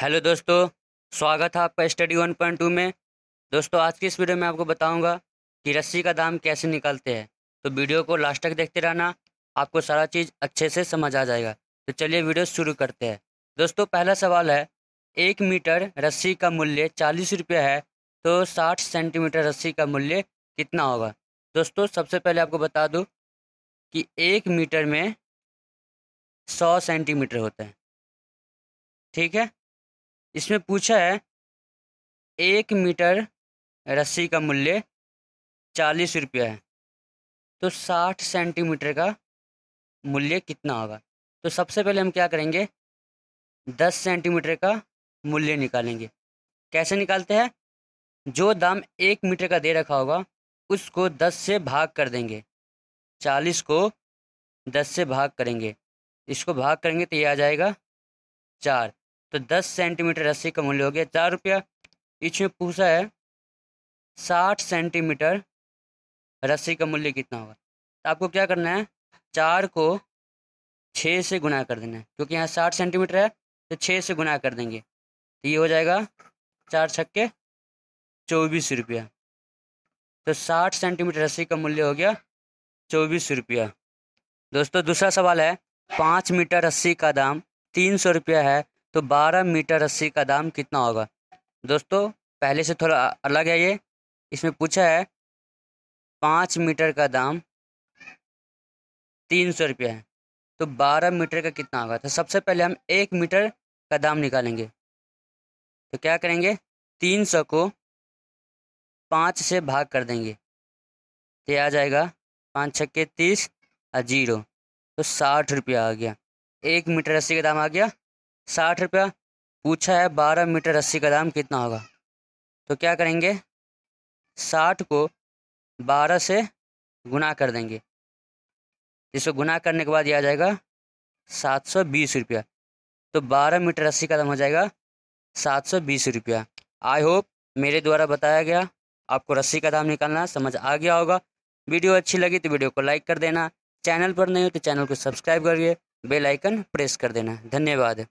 hello दोस्तों स्वागत है आपका स्टडी वन पॉइंट टू में दोस्तों आज की इस वीडियो में आपको बताऊंगा कि रस्सी का दाम कैसे निकालते हैं तो वीडियो को लास्ट तक देखते रहना आपको सारा चीज़ अच्छे से समझ आ जाएगा तो चलिए वीडियो शुरू करते हैं दोस्तों पहला सवाल है एक मीटर रस्सी का मूल्य चालीस रुपये है तो साठ सेंटीमीटर रस्सी का मूल्य कितना होगा दोस्तों सबसे पहले आपको बता दूँ कि एक मीटर में सौ सेंटीमीटर होते हैं ठीक है इसमें पूछा है एक मीटर रस्सी का मूल्य चालीस रुपया है तो साठ सेंटीमीटर का मूल्य कितना होगा तो सबसे पहले हम क्या करेंगे दस सेंटीमीटर का मूल्य निकालेंगे कैसे निकालते हैं जो दाम एक मीटर का दे रखा होगा उसको दस से भाग कर देंगे चालीस को दस से भाग करेंगे इसको भाग करेंगे तो ये आ जाएगा चार तो दस सेंटीमीटर रस्सी का मूल्य हो गया चार रुपया इसमें पूछा है साठ सेंटीमीटर रस्सी का मूल्य कितना होगा तो आपको क्या करना है चार को छः से गुना कर देना है क्योंकि यहाँ साठ सेंटीमीटर है तो छः से गुना कर देंगे तो ये हो जाएगा चार छक्के चौबीस रुपया तो साठ सेंटीमीटर रस्सी का मूल्य हो गया चौबीस रुपया दोस्तों दूसरा सवाल है पाँच मीटर रस्सी का दाम तीन सौ रुपया है तो 12 मीटर रस्सी का दाम कितना होगा दोस्तों पहले से थोड़ा अलग है ये इसमें पूछा है पाँच मीटर का दाम तीन सौ रुपया है तो बारह मीटर का कितना होगा तो सबसे पहले हम एक मीटर का दाम निकालेंगे तो क्या करेंगे तीन सौ को पाँच से भाग कर देंगे तो ये आ जाएगा पाँच छक्के तीस और जीरो तो साठ रुपया आ गया एक मीटर रस्सी का दाम आ गया साठ रुपया पूछा है बारह मीटर रस्सी का दाम कितना होगा तो क्या करेंगे साठ को बारह से गुना कर देंगे जिसको गुना करने के बाद यह आ जाएगा सात सौ बीस रुपया तो बारह मीटर रस्सी का दाम हो जाएगा सात सौ बीस रुपया आई होप मेरे द्वारा बताया गया आपको रस्सी का दाम निकालना समझ आ गया होगा वीडियो अच्छी लगी तो वीडियो को लाइक कर देना चैनल पर नहीं हो तो चैनल को सब्सक्राइब करिए बेल आइकन प्रेस कर देना धन्यवाद